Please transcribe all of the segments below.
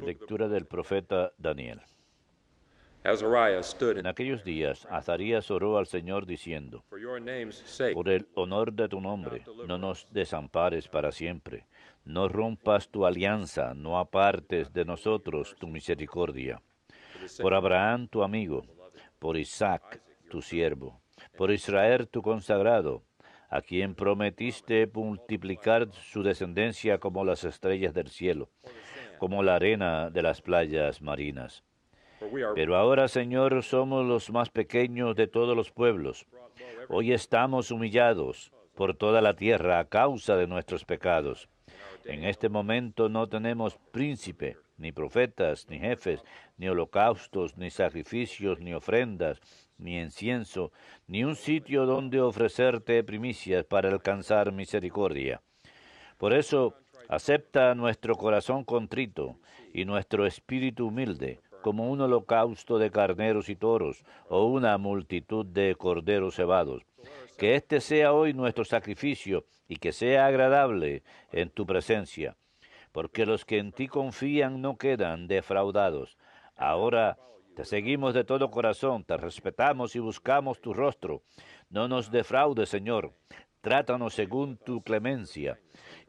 Lectura del profeta Daniel. En aquellos días, Azarías oró al Señor diciendo, Por el honor de tu nombre, no nos desampares para siempre, no rompas tu alianza, no apartes de nosotros tu misericordia. Por Abraham tu amigo, por Isaac tu siervo, por Israel tu consagrado, a quien prometiste multiplicar su descendencia como las estrellas del cielo, como la arena de las playas marinas. Pero ahora, Señor, somos los más pequeños de todos los pueblos. Hoy estamos humillados por toda la tierra a causa de nuestros pecados. En este momento no tenemos príncipe, ni profetas, ni jefes, ni holocaustos, ni sacrificios, ni ofrendas, ni incienso, ni un sitio donde ofrecerte primicias para alcanzar misericordia. Por eso, acepta nuestro corazón contrito y nuestro espíritu humilde como un holocausto de carneros y toros o una multitud de corderos cebados. Que este sea hoy nuestro sacrificio y que sea agradable en tu presencia, porque los que en ti confían no quedan defraudados. Ahora te seguimos de todo corazón, te respetamos y buscamos tu rostro. No nos defraudes, Señor. Trátanos según tu clemencia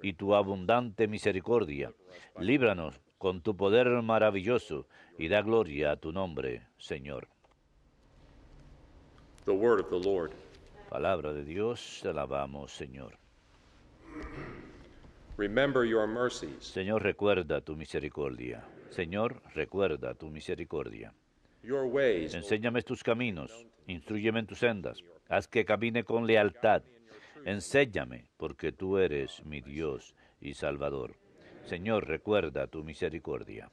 y tu abundante misericordia. Líbranos con tu poder maravilloso y da gloria a tu nombre, Señor. Palabra de Dios, te alabamos, Señor. Remember your mercies. Señor, recuerda tu misericordia. Señor, recuerda tu misericordia. Enséñame tus caminos, instruyeme en tus sendas, haz que camine con lealtad. Enséñame, porque tú eres mi Dios y Salvador. Señor, recuerda tu misericordia.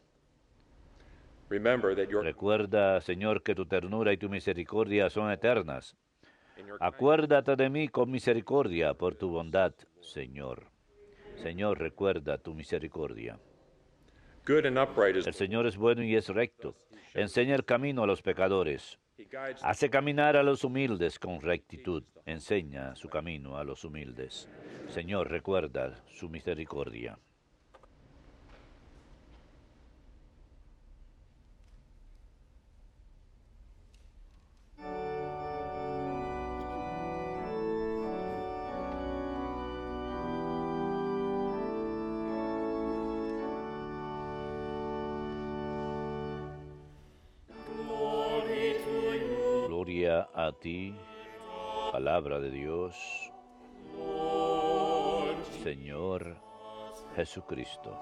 Recuerda, Señor, que tu ternura y tu misericordia son eternas. Acuérdate de mí con misericordia por tu bondad, Señor. Señor, recuerda tu misericordia. El Señor es bueno y es recto. Enseña el camino a los pecadores. Hace caminar a los humildes con rectitud. Enseña su camino a los humildes. Señor, recuerda su misericordia. Señor Jesucristo.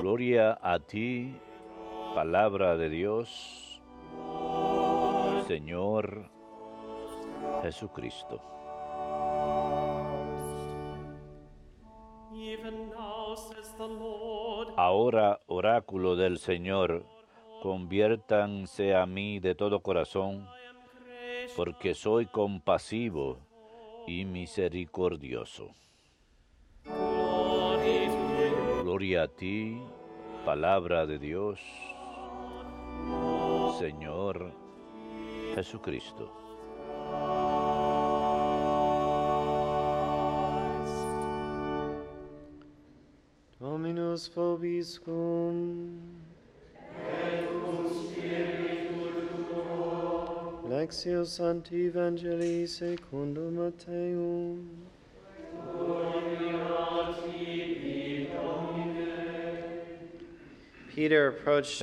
Gloria a ti, palabra de Dios, Señor Jesucristo. Ahora, oráculo del Señor, Conviértanse a mí de todo corazón, porque soy compasivo y misericordioso. Gloria a ti, palabra de Dios, Señor Jesucristo. Dominus En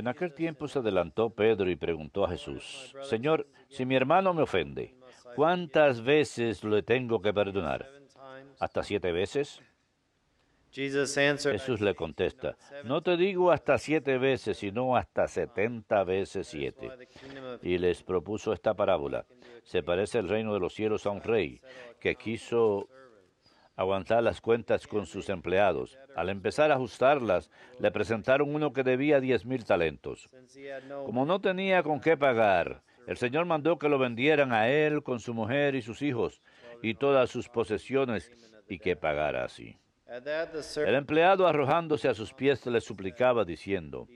aquel tiempo se adelantó Pedro y preguntó a Jesús, Señor, si mi hermano me ofende, ¿cuántas veces le tengo que perdonar? ¿Hasta siete veces? Jesús le contesta, no te digo hasta siete veces, sino hasta setenta veces siete. Y les propuso esta parábola. Se parece el reino de los cielos a un rey oh, que quiso aguantar las cuentas con sus empleados. Al empezar a ajustarlas, le presentaron uno que debía diez mil talentos. Como no tenía con qué pagar, el Señor mandó que lo vendieran a él con su mujer y sus hijos y todas sus posesiones y que pagara así. El empleado arrojándose a sus pies le suplicaba diciendo,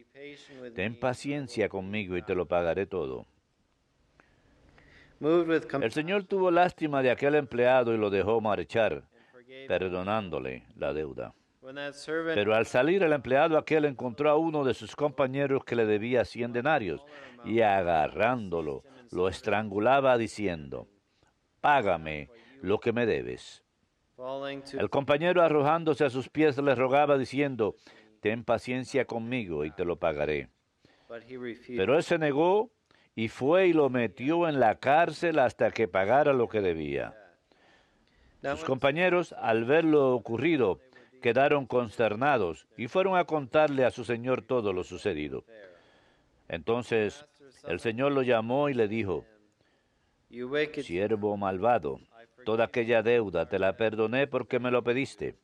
Ten paciencia conmigo y te lo pagaré todo. El Señor tuvo lástima de aquel empleado y lo dejó marchar, perdonándole la deuda. Pero al salir el empleado aquel encontró a uno de sus compañeros que le debía cien denarios y agarrándolo lo estrangulaba diciendo, Págame lo que me debes. El compañero arrojándose a sus pies le rogaba diciendo, ten paciencia conmigo y te lo pagaré. Pero él se negó y fue y lo metió en la cárcel hasta que pagara lo que debía. Sus compañeros, al ver lo ocurrido, quedaron consternados y fueron a contarle a su señor todo lo sucedido. Entonces el señor lo llamó y le dijo, siervo malvado, Toda aquella deuda te la perdoné porque me lo pediste.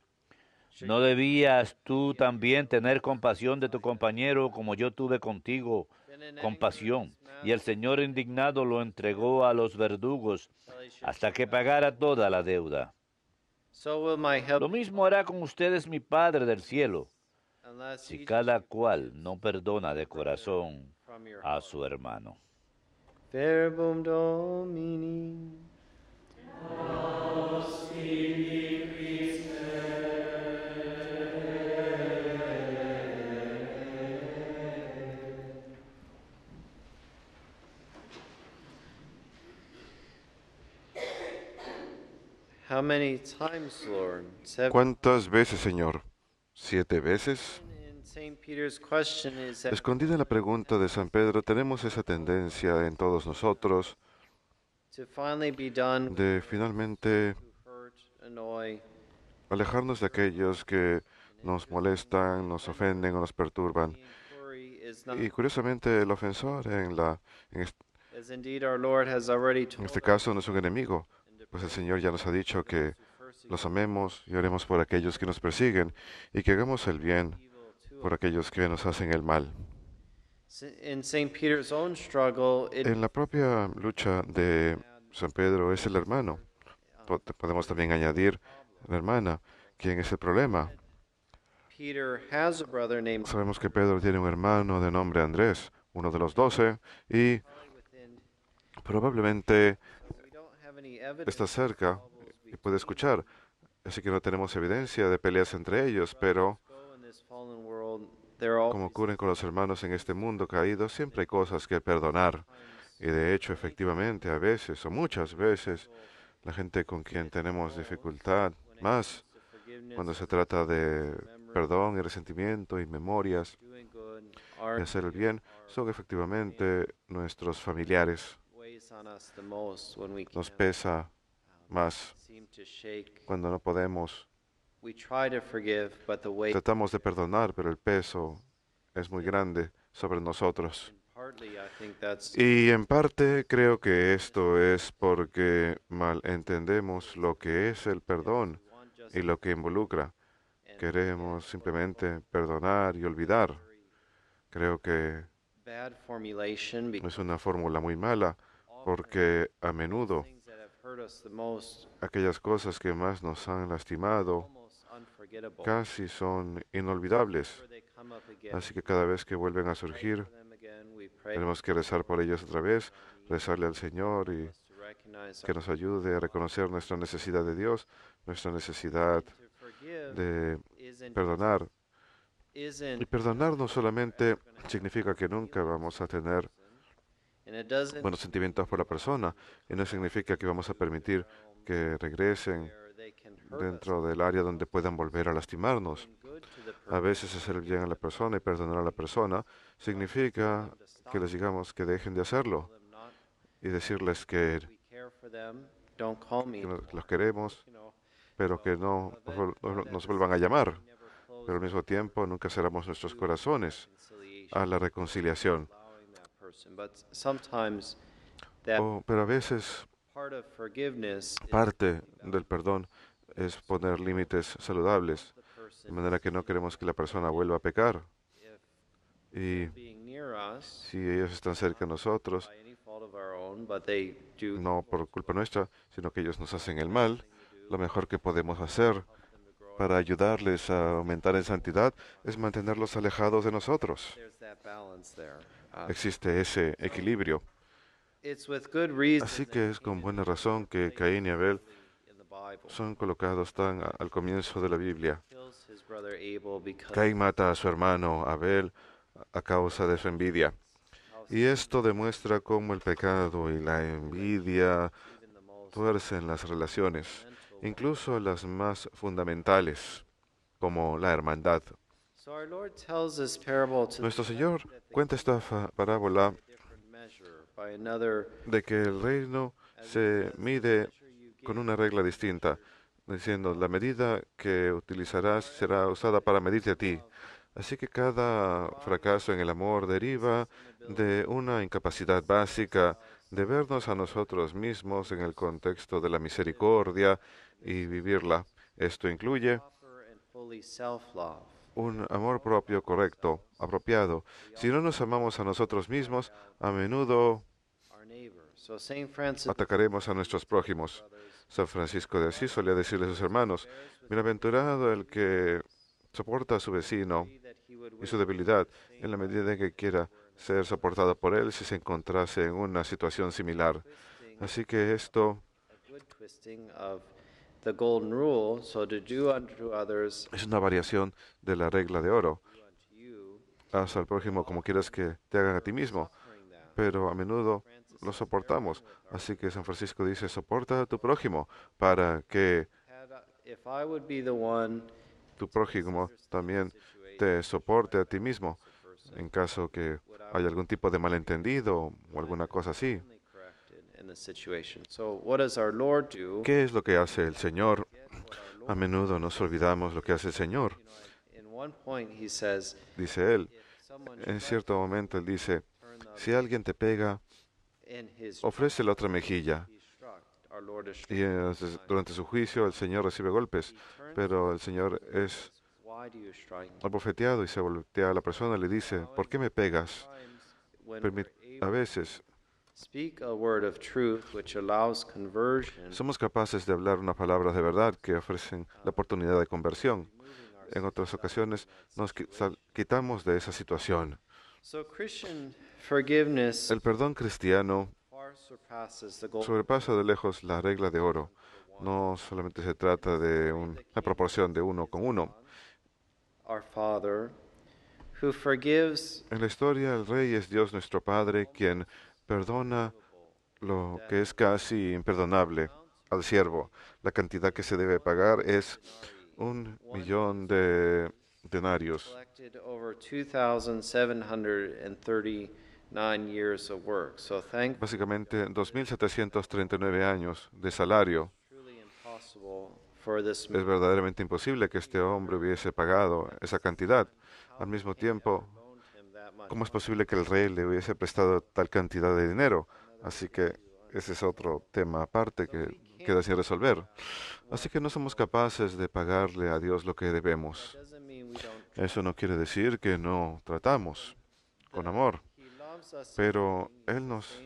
¿No debías tú también tener compasión de tu compañero como yo tuve contigo compasión? Y el Señor indignado lo entregó a los verdugos hasta que pagara toda la deuda. Lo mismo hará con ustedes mi Padre del cielo, si cada cual no perdona de corazón a su hermano. ¿Cuántas veces, Señor? ¿Siete veces? Escondida en la pregunta de San Pedro, tenemos esa tendencia en todos nosotros de finalmente alejarnos de aquellos que nos molestan, nos ofenden o nos perturban. Y curiosamente el ofensor en, la, en, este caso no es un enemigo, pues el Señor ya nos ha dicho que los amemos y oremos por aquellos que nos persiguen y que hagamos el bien por aquellos que nos hacen el mal. En la propia lucha de San Pedro es el hermano. Podemos también añadir la hermana. ¿Quién es el problema? Sabemos que Pedro tiene un hermano de nombre Andrés, uno de los doce, y probablemente está cerca y puede escuchar. Así que no tenemos evidencia de peleas entre ellos, pero como ocurren con los hermanos en este mundo caído, siempre hay cosas que perdonar. Y de hecho, efectivamente, a veces o muchas veces, la gente con quien tenemos dificultad, más cuando se trata de perdón y resentimiento y memorias y hacer el bien, son efectivamente nuestros familiares. Nos pesa más cuando no podemos Tratamos de perdonar, pero el peso es muy grande sobre nosotros. Y en parte creo que esto es porque malentendemos lo que es el perdón y lo que involucra. Queremos simplemente perdonar y olvidar. Creo que es una fórmula muy mala porque a menudo aquellas cosas que más nos han lastimado casi son inolvidables. Así que cada vez que vuelven a surgir, tenemos que rezar por ellos otra vez, rezarle al Señor y que nos ayude a reconocer nuestra necesidad de Dios, nuestra necesidad de perdonar. Y perdonar no solamente significa que nunca vamos a tener buenos sentimientos por la persona, y no significa que vamos a permitir que regresen dentro del área donde puedan volver a lastimarnos. A veces hacer bien a la persona y perdonar a la persona significa que les digamos que dejen de hacerlo y decirles que los queremos, pero que no nos vuelvan a llamar. Pero al mismo tiempo nunca cerramos nuestros corazones a la reconciliación. Oh, pero a veces parte del perdón es poner límites saludables, de manera que no queremos que la persona vuelva a pecar. Y si ellos están cerca de nosotros, no por culpa nuestra, sino que ellos nos hacen el mal, lo mejor que podemos hacer para ayudarles a aumentar en santidad es mantenerlos alejados de nosotros. Existe ese equilibrio. Así que es con buena razón que Caín y Abel son colocados tan al comienzo de la Biblia. Caín mata a su hermano Abel a causa de su envidia. Y esto demuestra cómo el pecado y la envidia tuercen las relaciones, incluso las más fundamentales, como la hermandad. Nuestro Señor cuenta esta parábola de que el reino se mide con una regla distinta, diciendo, la medida que utilizarás será usada para medirte a ti. Así que cada fracaso en el amor deriva de una incapacidad básica de vernos a nosotros mismos en el contexto de la misericordia y vivirla. Esto incluye un amor propio correcto, apropiado. Si no nos amamos a nosotros mismos, a menudo Atacaremos a nuestros prójimos. San Francisco de Asís solía decirle a sus hermanos, bienaventurado el que soporta a su vecino y su debilidad en la medida en que quiera ser soportado por él si se encontrase en una situación similar. Así que esto es una variación de la regla de oro. Haz al prójimo como quieras que te hagan a ti mismo, pero a menudo lo soportamos. Así que San Francisco dice, soporta a tu prójimo para que tu prójimo también te soporte a ti mismo en caso que haya algún tipo de malentendido o alguna cosa así. ¿Qué es lo que hace el Señor? A menudo nos olvidamos lo que hace el Señor. Dice él, en cierto momento él dice, si alguien te pega, ofrece la otra mejilla. Y eh, durante su juicio el Señor recibe golpes, pero el Señor es abofeteado y se voltea a la persona y le dice, ¿por qué me pegas? a veces somos capaces de hablar una palabra de verdad que ofrecen la uh, oportunidad de conversión. En otras ocasiones nos quitamos de esa situación. El perdón cristiano sobrepasa de lejos la regla de oro. No solamente se trata de una proporción de uno con uno. En la historia, el Rey es Dios nuestro Padre, quien perdona lo que es casi imperdonable al siervo. La cantidad que se debe pagar es un millón de denarios. Básicamente 2.739 años de salario. Es verdaderamente imposible que este hombre hubiese pagado esa cantidad. Al mismo tiempo, ¿cómo es posible que el rey le hubiese prestado tal cantidad de dinero? Así que ese es otro tema aparte que queda sin resolver. Así que no somos capaces de pagarle a Dios lo que debemos. Eso no quiere decir que no tratamos con amor, pero Él nos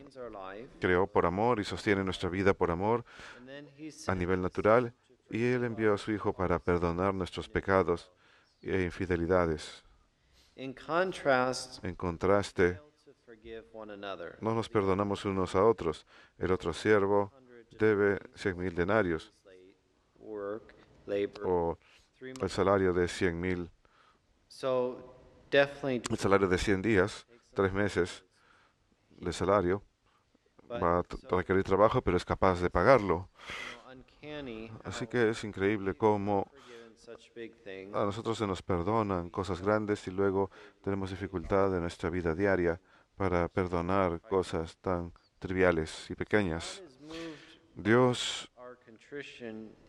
creó por amor y sostiene nuestra vida por amor a nivel natural y Él envió a su Hijo para perdonar nuestros pecados e infidelidades. En contraste, no nos perdonamos unos a otros. El otro siervo debe mil denarios o el salario de 100.000 un salario de 100 días, 3 meses de salario, va a requerir trabajo, pero es capaz de pagarlo. Así que es increíble cómo a nosotros se nos perdonan cosas grandes y luego tenemos dificultad en nuestra vida diaria para perdonar cosas tan triviales y pequeñas. Dios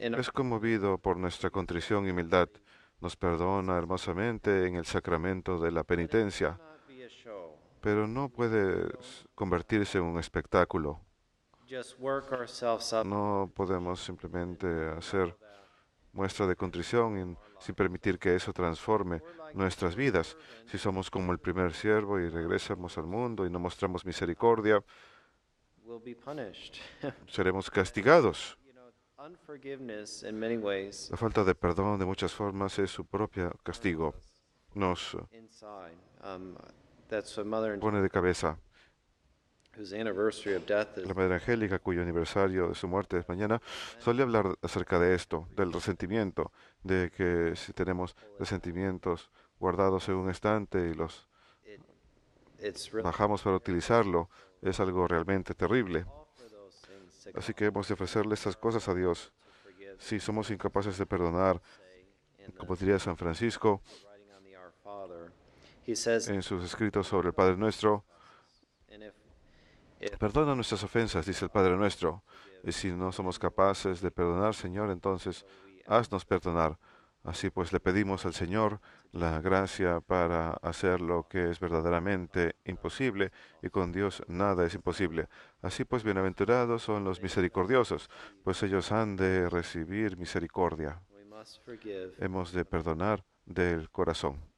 es conmovido por nuestra contrición y humildad nos perdona hermosamente en el sacramento de la penitencia, pero no puede convertirse en un espectáculo. No podemos simplemente hacer muestra de contrición sin permitir que eso transforme nuestras vidas. Si somos como el primer siervo y regresamos al mundo y no mostramos misericordia, seremos castigados. La falta de perdón de muchas formas es su propio castigo. Nos eh, um, pone de cabeza. La Madre Angélica, cuyo aniversario de su muerte es mañana, suele hablar acerca de esto, del resentimiento, de que si tenemos resentimientos guardados en un estante y los bajamos para utilizarlo, es algo realmente terrible. Así que hemos de ofrecerle estas cosas a Dios. Si somos incapaces de perdonar, como diría San Francisco en sus escritos sobre el Padre Nuestro, perdona nuestras ofensas, dice el Padre Nuestro. Y si no somos capaces de perdonar, Señor, entonces haznos perdonar Así pues, le pedimos al Señor la gracia para hacer lo que es verdaderamente imposible, y con Dios nada es imposible. Así pues, bienaventurados son los misericordiosos, pues ellos han de recibir misericordia. Hemos de perdonar del corazón.